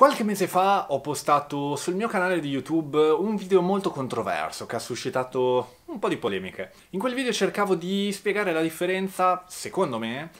Qualche mese fa ho postato sul mio canale di YouTube un video molto controverso che ha suscitato un po' di polemiche. In quel video cercavo di spiegare la differenza, secondo me,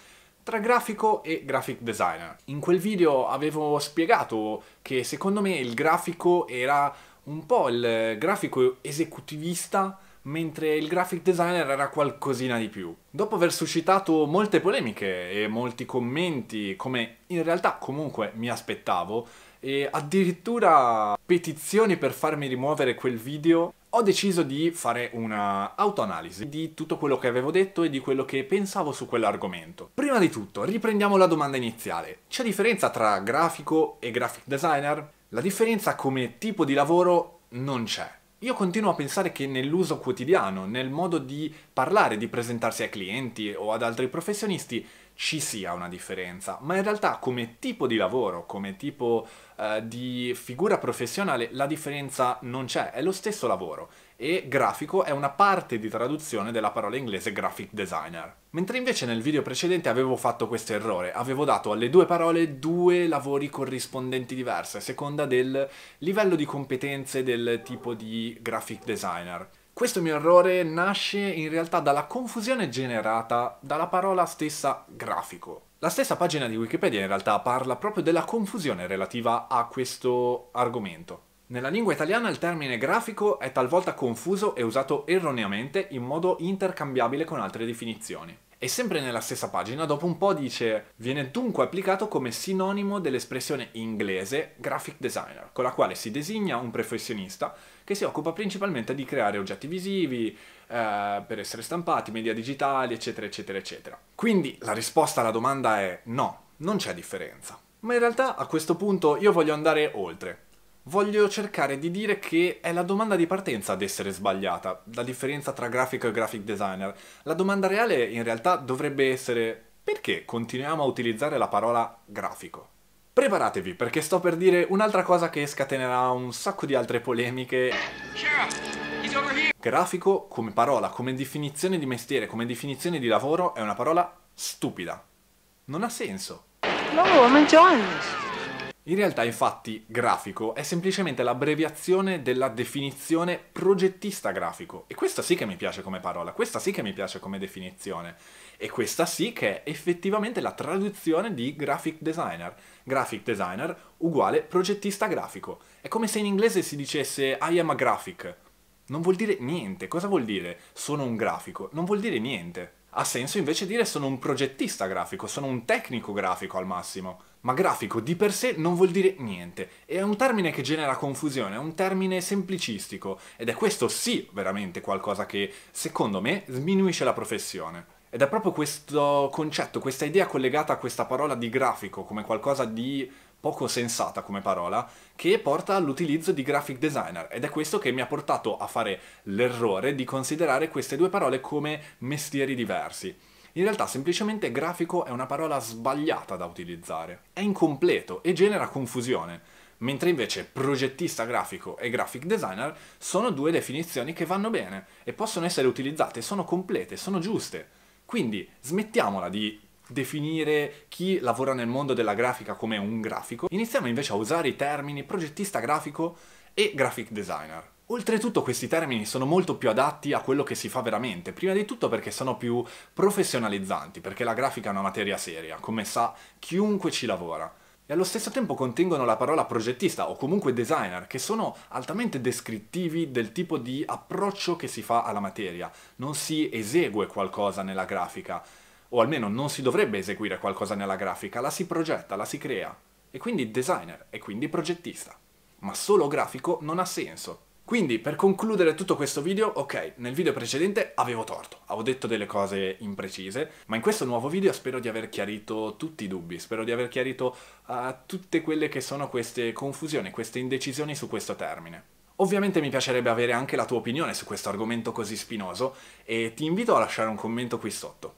tra grafico e graphic designer. In quel video avevo spiegato che secondo me il grafico era un po' il grafico esecutivista mentre il graphic designer era qualcosina di più. Dopo aver suscitato molte polemiche e molti commenti, come in realtà comunque mi aspettavo, e addirittura petizioni per farmi rimuovere quel video, ho deciso di fare una autoanalisi di tutto quello che avevo detto e di quello che pensavo su quell'argomento. Prima di tutto, riprendiamo la domanda iniziale. C'è differenza tra grafico e graphic designer? La differenza come tipo di lavoro non c'è. Io continuo a pensare che nell'uso quotidiano, nel modo di parlare, di presentarsi ai clienti o ad altri professionisti, ci sia una differenza, ma in realtà come tipo di lavoro, come tipo eh, di figura professionale, la differenza non c'è, è lo stesso lavoro e grafico è una parte di traduzione della parola inglese graphic designer. Mentre invece nel video precedente avevo fatto questo errore, avevo dato alle due parole due lavori corrispondenti diversi, a seconda del livello di competenze del tipo di graphic designer. Questo mio errore nasce in realtà dalla confusione generata dalla parola stessa grafico. La stessa pagina di Wikipedia in realtà parla proprio della confusione relativa a questo argomento. Nella lingua italiana il termine grafico è talvolta confuso e usato erroneamente in modo intercambiabile con altre definizioni. E sempre nella stessa pagina, dopo un po' dice viene dunque applicato come sinonimo dell'espressione inglese graphic designer, con la quale si designa un professionista che si occupa principalmente di creare oggetti visivi, eh, per essere stampati, media digitali, eccetera, eccetera, eccetera. Quindi la risposta alla domanda è no, non c'è differenza. Ma in realtà a questo punto io voglio andare oltre Voglio cercare di dire che è la domanda di partenza ad essere sbagliata, la differenza tra grafico e graphic designer. La domanda reale in realtà dovrebbe essere perché continuiamo a utilizzare la parola grafico? Preparatevi perché sto per dire un'altra cosa che scatenerà un sacco di altre polemiche. Grafico come parola, come definizione di mestiere, come definizione di lavoro è una parola stupida. Non ha senso. No, I'm enjoying this. In realtà infatti grafico è semplicemente l'abbreviazione della definizione progettista grafico e questa sì che mi piace come parola, questa sì che mi piace come definizione e questa sì che è effettivamente la traduzione di graphic designer. Graphic designer uguale progettista grafico. È come se in inglese si dicesse I am a graphic. Non vuol dire niente, cosa vuol dire sono un grafico? Non vuol dire niente. Ha senso invece dire sono un progettista grafico, sono un tecnico grafico al massimo. Ma grafico di per sé non vuol dire niente, è un termine che genera confusione, è un termine semplicistico, ed è questo sì veramente qualcosa che, secondo me, sminuisce la professione. Ed è proprio questo concetto, questa idea collegata a questa parola di grafico come qualcosa di poco sensata come parola, che porta all'utilizzo di graphic designer ed è questo che mi ha portato a fare l'errore di considerare queste due parole come mestieri diversi. In realtà semplicemente grafico è una parola sbagliata da utilizzare, è incompleto e genera confusione, mentre invece progettista grafico e graphic designer sono due definizioni che vanno bene e possono essere utilizzate, sono complete, sono giuste. Quindi smettiamola di definire chi lavora nel mondo della grafica come un grafico, iniziamo invece a usare i termini progettista grafico e graphic designer. Oltretutto questi termini sono molto più adatti a quello che si fa veramente, prima di tutto perché sono più professionalizzanti, perché la grafica è una materia seria, come sa chiunque ci lavora e allo stesso tempo contengono la parola progettista o comunque designer, che sono altamente descrittivi del tipo di approccio che si fa alla materia. Non si esegue qualcosa nella grafica, o almeno non si dovrebbe eseguire qualcosa nella grafica, la si progetta, la si crea. E quindi designer, e quindi progettista. Ma solo grafico non ha senso. Quindi per concludere tutto questo video, ok, nel video precedente avevo torto, avevo detto delle cose imprecise, ma in questo nuovo video spero di aver chiarito tutti i dubbi, spero di aver chiarito uh, tutte quelle che sono queste confusioni, queste indecisioni su questo termine. Ovviamente mi piacerebbe avere anche la tua opinione su questo argomento così spinoso e ti invito a lasciare un commento qui sotto.